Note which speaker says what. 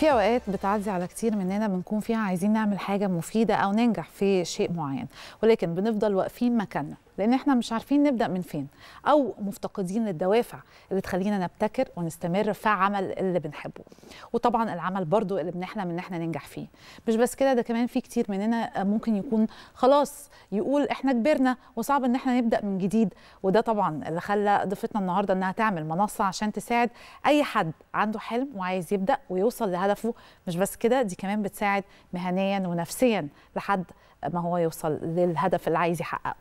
Speaker 1: في اوقات بتعدي على كتير مننا بنكون فيها عايزين نعمل حاجه مفيده او ننجح في شيء معين ولكن بنفضل واقفين مكاننا لان احنا مش عارفين نبدا من فين او مفتقدين للدوافع اللي تخلينا نبتكر ونستمر في عمل اللي بنحبه وطبعا العمل برضو اللي بنحلم ان احنا ننجح فيه مش بس كده ده كمان في كتير مننا ممكن يكون خلاص يقول احنا كبرنا وصعب ان احنا نبدا من جديد وده طبعا اللي خلى ضيفتنا النهارده انها تعمل منصه عشان تساعد اي حد عنده حلم وعايز يبدا ويوصل لهدف هدفه مش بس كده دي كمان بتساعد مهنيا ونفسيا لحد ما هو يوصل للهدف اللي عايز يحققه